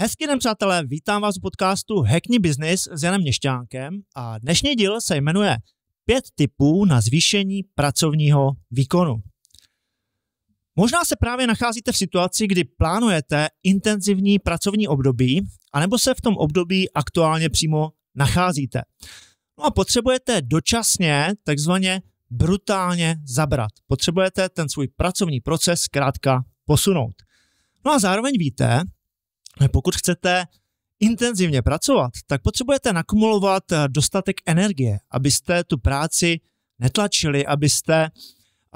Hezký den, přátelé, vítám vás u podcastu Hackni Business s Janem Měšťánkem a dnešní díl se jmenuje Pět typů na zvýšení pracovního výkonu. Možná se právě nacházíte v situaci, kdy plánujete intenzivní pracovní období, anebo se v tom období aktuálně přímo nacházíte. No a potřebujete dočasně, takzvaně brutálně zabrat. Potřebujete ten svůj pracovní proces zkrátka posunout. No a zároveň víte, že pokud chcete intenzivně pracovat, tak potřebujete nakumulovat dostatek energie, abyste tu práci netlačili, abyste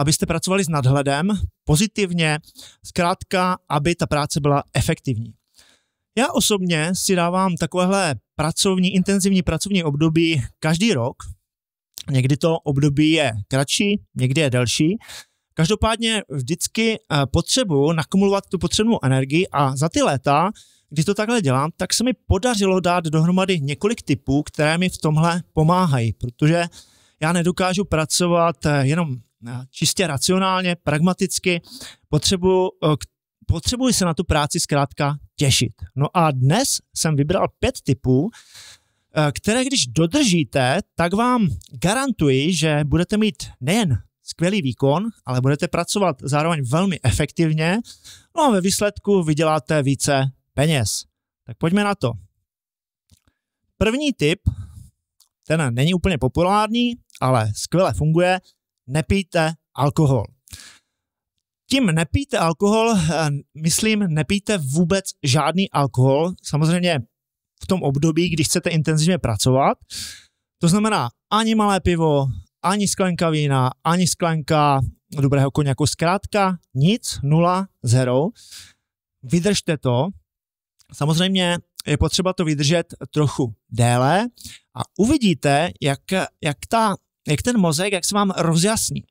abyste pracovali s nadhledem, pozitivně, zkrátka, aby ta práce byla efektivní. Já osobně si dávám takovéhle pracovní, intenzivní pracovní období každý rok. Někdy to období je kratší, někdy je delší. Každopádně vždycky eh, potřebuju nakumulovat tu potřebnou energii a za ty léta, když to takhle dělám, tak se mi podařilo dát dohromady několik typů, které mi v tomhle pomáhají, protože já nedokážu pracovat eh, jenom Eh, čistě racionálně, pragmaticky, potřebuji, eh, potřebuji se na tu práci zkrátka těšit. No a dnes jsem vybral pět typů, eh, které když dodržíte, tak vám garantuji, že budete mít nejen skvělý výkon, ale budete pracovat zároveň velmi efektivně, no a ve výsledku vyděláte více peněz. Tak pojďme na to. První tip, ten není úplně populární, ale skvěle funguje, nepijte alkohol. Tím nepijte alkohol, eh, myslím, nepijte vůbec žádný alkohol, samozřejmě v tom období, kdy chcete intenzivně pracovat. To znamená ani malé pivo, ani sklenka vína, ani sklenka dobrého koněku. Jako zkrátka nic, nula, zero. Vydržte to. Samozřejmě je potřeba to vydržet trochu déle a uvidíte, jak, jak ta jak ten mozek, jak se vám rozjasní.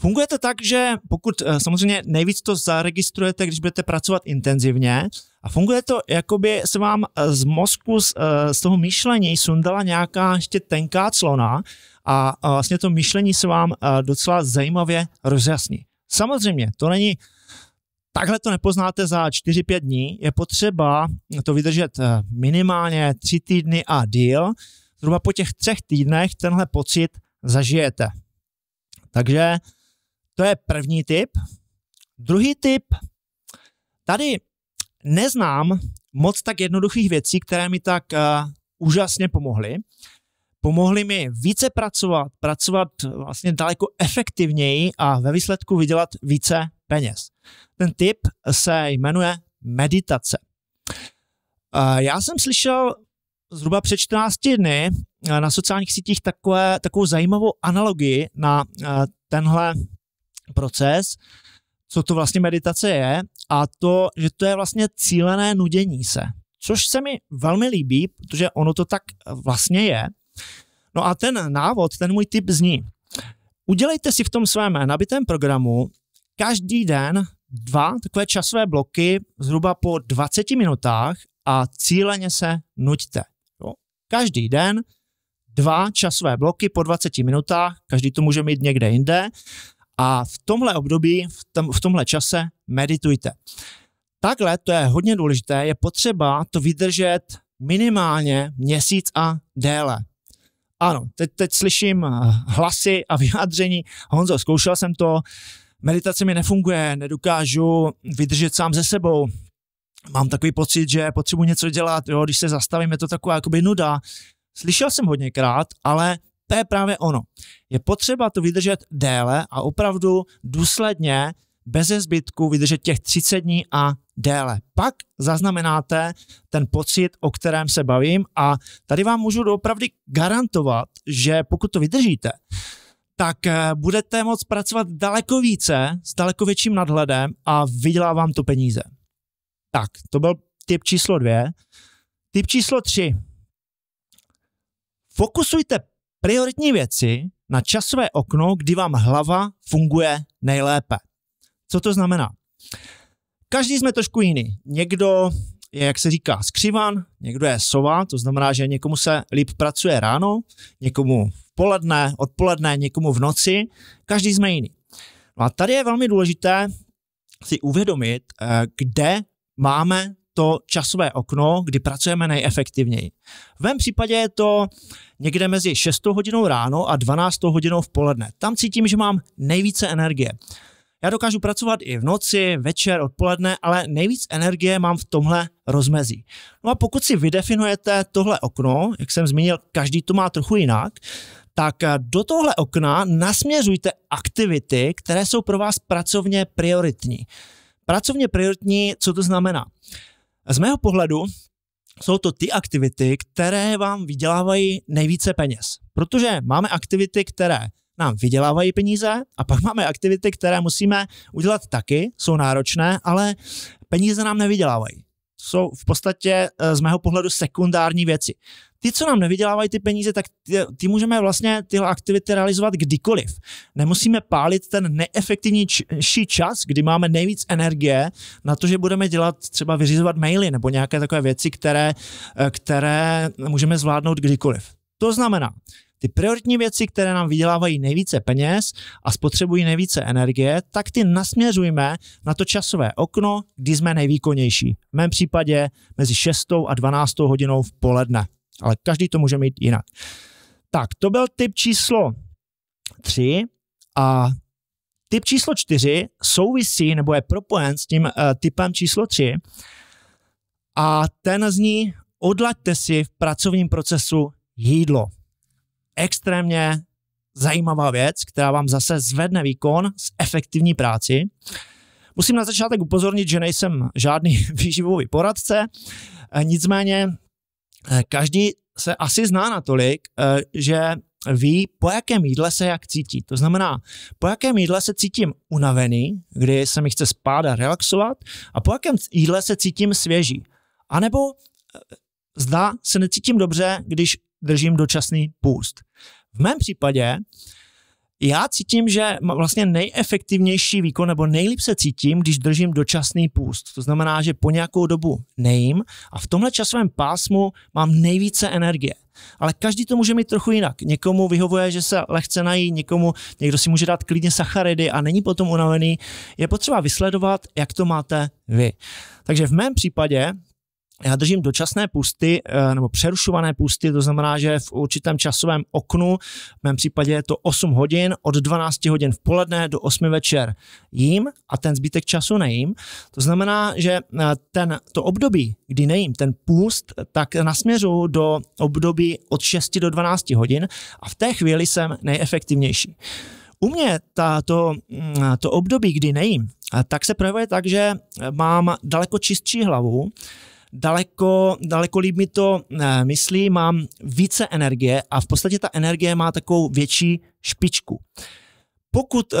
Funguje to tak, že pokud eh, samozřejmě nejvíc to zaregistrujete, když budete pracovat intenzivně, a funguje to, jako by se vám eh, z mozku, z, eh, z toho myšlení sundala nějaká ještě tenká clona a vlastně to myšlení se vám docela zajímavě rozjasní. Samozřejmě, to není, takhle to nepoznáte za 4-5 dní, je potřeba to vydržet minimálně 3 týdny a díl, zhruba po těch třech týdnech tenhle pocit zažijete. Takže to je první tip. Druhý tip, tady neznám moc tak jednoduchých věcí, které mi tak uh, úžasně pomohly. Pomohly mi více pracovat, pracovat vlastně daleko efektivněji a ve výsledku vydělat více peněz. Ten tip se jmenuje meditace. Uh, já jsem slyšel zhruba před 14 dny eh, na sociálních sítích takové, takovou zajímavou analogii na eh, tenhle proces, co to vlastně meditace je a to, že to je vlastně cílené nudění se, což se mi velmi líbí, protože ono to tak vlastně je. No a ten návod, ten můj tip zní, udělejte si v tom svém nabitém programu každý den dva takové časové bloky zhruba po 20 minutách a cíleně se nuďte. Každý den dva časové bloky po 20 minutách, každý to může mít někde jinde a v tomhle období, v, tom, v tomhle čase meditujte. Takhle, to je hodně důležité, je potřeba to vydržet minimálně měsíc a déle. Ano, teď, teď slyším eh, hlasy a vyjádření. Honzo, zkoušel jsem to, meditace mi nefunguje, nedokážu vydržet sám ze sebou, mám takový pocit, že potřebuji něco dělat, jo, když se zastavím, je to taková jakoby nuda. Slyšel jsem hodněkrát, ale to je právě ono. Je potřeba to vydržet déle a opravdu důsledně, bez zbytku vydržet těch 30 dní a déle. Pak zaznamenáte ten pocit, o kterém se bavím a tady vám můžu opravdu garantovat, že pokud to vydržíte, tak eh, budete moct pracovat daleko více, s daleko větším nadhledem a vydělá vám to peníze. Tak, to byl typ číslo dvě. Typ číslo tři. Fokusujte prioritní věci na časové okno, kdy vám hlava funguje nejlépe. Co to znamená? Každý jsme trošku jiný. Někdo je, jak se říká, skřivan, někdo je sova, to znamená, že někomu se líp pracuje ráno, někomu v poledne, odpoledne, někomu v noci, každý jsme jiný. No a tady je velmi důležité si uvědomit, eh, kde máme to časové okno, kdy pracujeme nejefektivněji. V mém případě je to někde mezi 6 hodinou ráno a 12 hodinou v poledne. Tam cítím, že mám nejvíce energie. Já dokážu pracovat i v noci, večer, odpoledne, ale nejvíc energie mám v tomhle rozmezí. No a pokud si vydefinujete tohle okno, jak jsem zmínil, každý to má trochu jinak, tak do tohle okna nasměřujte aktivity, které jsou pro vás pracovně prioritní. Pracovně prioritní, co to znamená? Z mého pohledu jsou to ty aktivity, které vám vydělávají nejvíce peněz. Protože máme aktivity, které nám vydělávají peníze a pak máme aktivity, které musíme udělat taky, jsou náročné, ale peníze nám nevydělávají. Jsou v podstatě eh, z mého pohledu sekundární věci ty, co nám nevydělávají ty peníze, tak ty, ty můžeme vlastně tyhle aktivity realizovat kdykoliv. Nemusíme pálit ten neefektivnější čas, kdy máme nejvíc energie na to, že budeme dělat třeba vyřizovat maily nebo nějaké takové věci, které, eh, které můžeme zvládnout kdykoliv. To znamená, ty prioritní věci, které nám vydělávají nejvíce peněz a spotřebují nejvíce energie, tak ty nasměřujme na to časové okno, kdy jsme nejvýkonnější. V mém případě mezi 6 a 12 hodinou v poledne. Ale každý to může mít jinak. Tak, to byl typ číslo 3 a typ číslo 4 souvisí nebo je propojen s tím uh, typem číslo 3 a ten zní odlaďte si v pracovním procesu jídlo. Extrémně zajímavá věc, která vám zase zvedne výkon z efektivní práci. Musím na začátek upozornit, že nejsem žádný výživový poradce, eh, nicméně Eh, každý se asi zná natolik, eh, že ví, po jakém jídle se jak cítí. To znamená, po jakém jídle se cítím unavený, kdy se mi chce spát a relaxovat, a po jakém jídle se cítím svěží. A nebo eh, zdá se necítím dobře, když držím dočasný půst. V mém případě já cítím, že vlastně nejefektivnější výkon nebo nejlíp se cítím, když držím dočasný půst. To znamená, že po nějakou dobu nejím a v tomhle časovém pásmu mám nejvíce energie. Ale každý to může mít trochu jinak. Někomu vyhovuje, že se lehce nají, někomu, někdo si může dát klidně sacharidy a není potom unavený. Je potřeba vysledovat, jak to máte vy. Takže v mém případě já držím dočasné pusty eh, nebo přerušované pusty, to znamená, že v určitém časovém oknu, v mém případě je to 8 hodin, od 12 hodin v poledne do 8 večer jím a ten zbytek času nejím. To znamená, že eh, ten, to období, kdy nejím ten půst, tak nasměřu do období od 6 do 12 hodin a v té chvíli jsem nejefektivnější. U mě tato, mm, to období, kdy nejím, eh, tak se projevuje tak, že mám daleko čistší hlavu, daleko, daleko líp mi to eh, myslí, mám více energie a v podstatě ta energie má takovou větší špičku. Pokud, eh,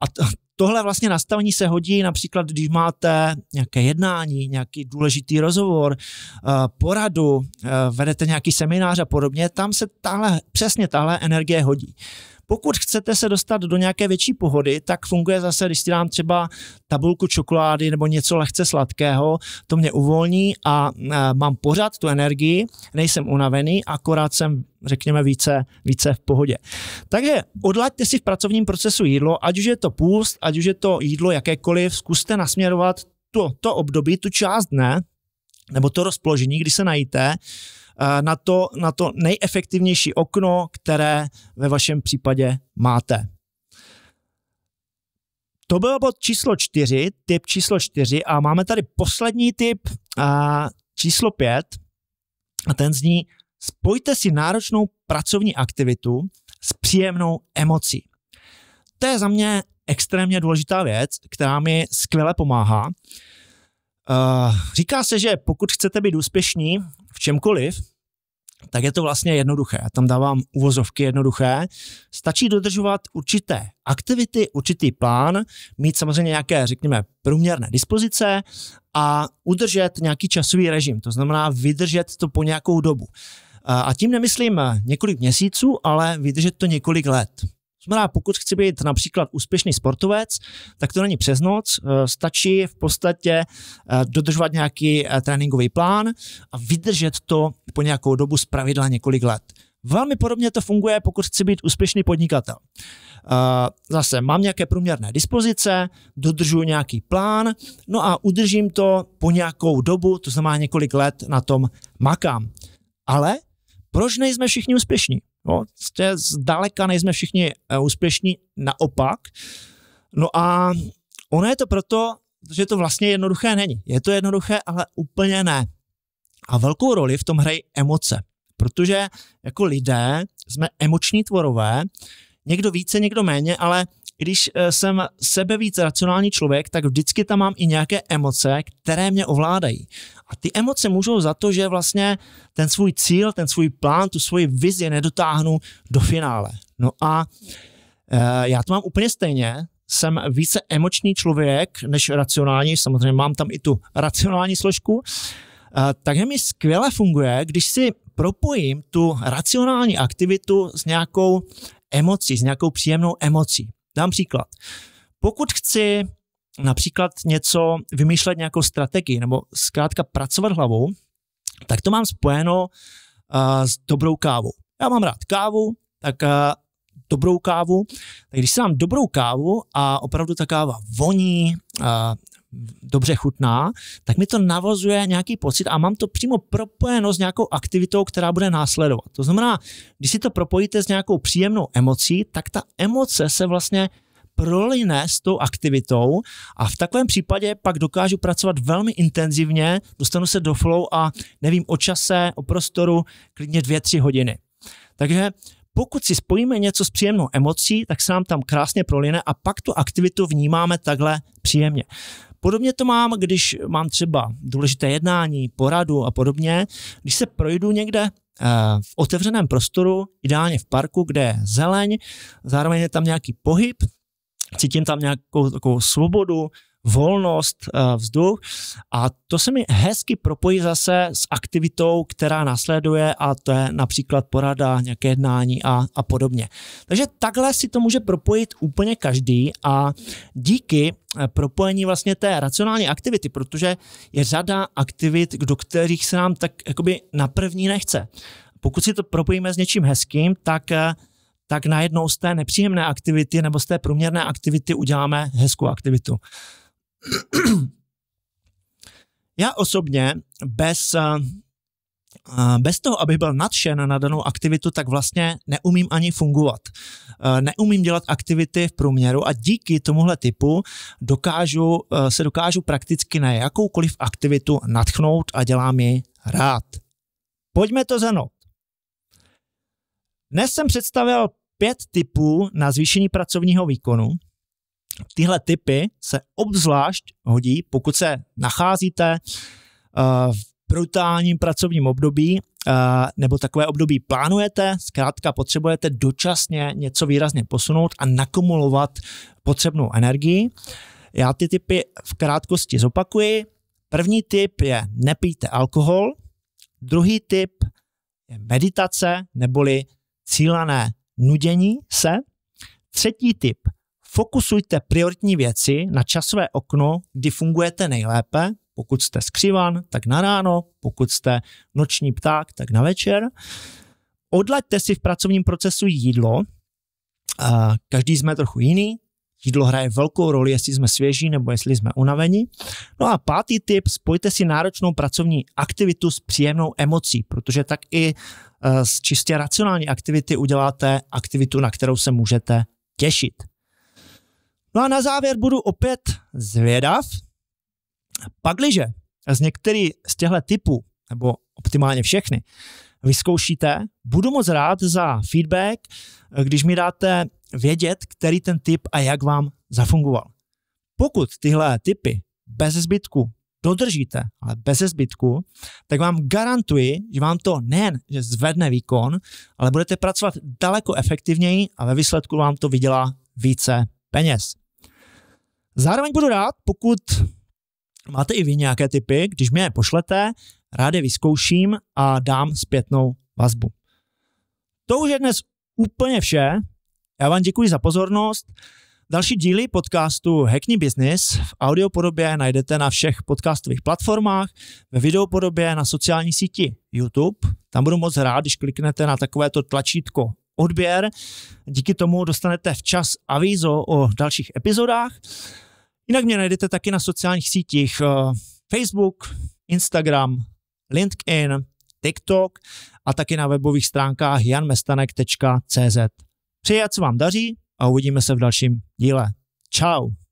a tohle vlastně nastavení se hodí například, když máte nějaké jednání, nějaký důležitý rozhovor, eh, poradu, vedete nějaký seminář a podobně, tam se tahle, přesně tahle energie hodí. Pokud chcete se dostat do nějaké větší pohody, tak funguje zase, když si dám třeba tabulku čokolády nebo něco lehce sladkého, to mě uvolní a e, mám pořád tu energii, nejsem unavený, akorát jsem řekněme, více, více v pohodě. Takže odlaďte si v pracovním procesu jídlo, ať už je to půst, ať už je to jídlo jakékoliv, zkuste nasměrovat to, to období, tu část dne, nebo to rozpoložení, kdy se najíte, Eh, na to, na to nejefektivnější okno, které ve vašem případě máte. To byl bod číslo čtyři, typ číslo čtyři a máme tady poslední typ eh, číslo pět a ten zní spojte si náročnou pracovní aktivitu s příjemnou emocí. To je za mě extrémně důležitá věc, která mi skvěle pomáhá. Eh, říká se, že pokud chcete být úspěšní, v čemkoliv, tak je to vlastně jednoduché. Já tam dávám uvozovky jednoduché. Stačí dodržovat určité aktivity, určitý plán, mít samozřejmě nějaké, řekněme, průměrné dispozice a udržet nějaký časový režim, to znamená vydržet to po nějakou dobu. A tím nemyslím několik měsíců, ale vydržet to několik let znamená, pokud chci být například úspěšný sportovec, tak to není přes noc, eh, stačí v podstatě eh, dodržovat nějaký eh, tréninkový plán a vydržet to po nějakou dobu z pravidla několik let. Velmi podobně to funguje, pokud chci být úspěšný podnikatel. Zase mám nějaké průměrné dispozice, dodržuji nějaký plán, no a udržím to po nějakou dobu, to znamená několik let na tom makám. Ale proč nejsme všichni úspěšní? No, zdaleka nejsme všichni eh, úspěšní, naopak. No a ono je to proto, že to vlastně jednoduché není. Je to jednoduché, ale úplně ne. A velkou roli v tom hrají emoce, protože jako lidé jsme emoční tvorové, někdo více, někdo méně, ale když eh, jsem sebevíc racionální člověk, tak vždycky tam mám i nějaké emoce, které mě ovládají. A ty emoce můžou za to, že vlastně ten svůj cíl, ten svůj plán, tu svoji vizi nedotáhnu do finále. No a eh, já to mám úplně stejně, jsem více emoční člověk než racionální, samozřejmě mám tam i tu racionální složku, eh, takže mi skvěle funguje, když si propojím tu racionální aktivitu s nějakou emocí, s nějakou příjemnou emocí. Dám příklad. Pokud chci například něco vymýšlet, nějakou strategii, nebo zkrátka pracovat hlavou, tak to mám spojeno uh, s dobrou kávou. Já mám rád kávu, tak uh, dobrou kávu. Tak když si mám dobrou kávu a opravdu ta káva voní, uh, dobře chutná, tak mi to navozuje nějaký pocit a mám to přímo propojeno s nějakou aktivitou, která bude následovat. To znamená, když si to propojíte s nějakou příjemnou emocí, tak ta emoce se vlastně proline s tou aktivitou a v takovém případě pak dokážu pracovat velmi intenzivně, dostanu se do flow a nevím o čase, o prostoru, klidně dvě, tři hodiny. Takže pokud si spojíme něco s příjemnou emocí, tak se nám tam krásně proline a pak tu aktivitu vnímáme takhle příjemně. Podobně to mám, když mám třeba důležité jednání, poradu a podobně. Když se projdu někde eh, v otevřeném prostoru, ideálně v parku, kde je zeleň, zároveň je tam nějaký pohyb, cítím tam nějakou takovou svobodu, volnost, eh, vzduch a to se mi hezky propojí zase s aktivitou, která následuje a to je například porada, nějaké jednání a, a podobně. Takže takhle si to může propojit úplně každý a díky eh, propojení vlastně té racionální aktivity, protože je řada aktivit, do kterých se nám tak jakoby na první nechce. Pokud si to propojíme s něčím hezkým, tak eh, tak najednou z té nepříjemné aktivity nebo z té průměrné aktivity uděláme hezkou aktivitu. Já osobně bez, eh, eh, bez toho, abych byl nadšen na danou aktivitu, tak vlastně neumím ani fungovat. Eh, neumím dělat aktivity v průměru a díky tomuhle typu dokážu, se dokážu prakticky na jakoukoliv aktivitu natchnout a dělám ji rád. Pojďme to zhrnout. Dnes jsem představil pět typů na zvýšení pracovního výkonu, Tyhle typy se obzvlášť hodí, pokud se nacházíte eh, v brutálním pracovním období eh, nebo takové období plánujete, zkrátka potřebujete dočasně něco výrazně posunout a nakumulovat potřebnou energii. Já ty typy v krátkosti zopakuji. První tip je nepijte alkohol, druhý tip je meditace neboli cílené nudění se, třetí tip Fokusujte prioritní věci na časové okno, kdy fungujete nejlépe. Pokud jste skřivan, tak na ráno, pokud jste noční pták, tak na večer. Odlaďte si v pracovním procesu jídlo. Každý jsme trochu jiný. Jídlo hraje velkou roli, jestli jsme svěží nebo jestli jsme unaveni. No a pátý tip, spojte si náročnou pracovní aktivitu s příjemnou emocí, protože tak i z e, čistě racionální aktivity uděláte aktivitu, na kterou se můžete těšit. No a na závěr budu opět zvědav, pakliže z některý z těchto typů, nebo optimálně všechny, vyzkoušíte, budu moc rád za feedback, když mi dáte vědět, který ten typ a jak vám zafungoval. Pokud tyhle typy bez zbytku dodržíte, ale bez zbytku, tak vám garantuji, že vám to nejen, že zvedne výkon, ale budete pracovat daleko efektivněji a ve výsledku vám to vydělá více peněz. Zároveň budu rád, pokud máte i vy nějaké typy, když mě je pošlete, rád je vyzkouším a dám zpětnou vazbu. To už je dnes úplně vše. Já vám děkuji za pozornost. Další díly podcastu Hackney Business v audiopodobě najdete na všech podcastových platformách, ve videopodobě na sociální síti YouTube. Tam budu moc rád, když kliknete na takovéto tlačítko odběr. Díky tomu dostanete včas avízo o dalších epizodách. Jinak mě najdete taky na sociálních sítích eh, Facebook, Instagram, LinkedIn, TikTok a taky na webových stránkách janmestanek.cz. Přeji, ať se vám daří a uvidíme se v dalším díle. Ciao.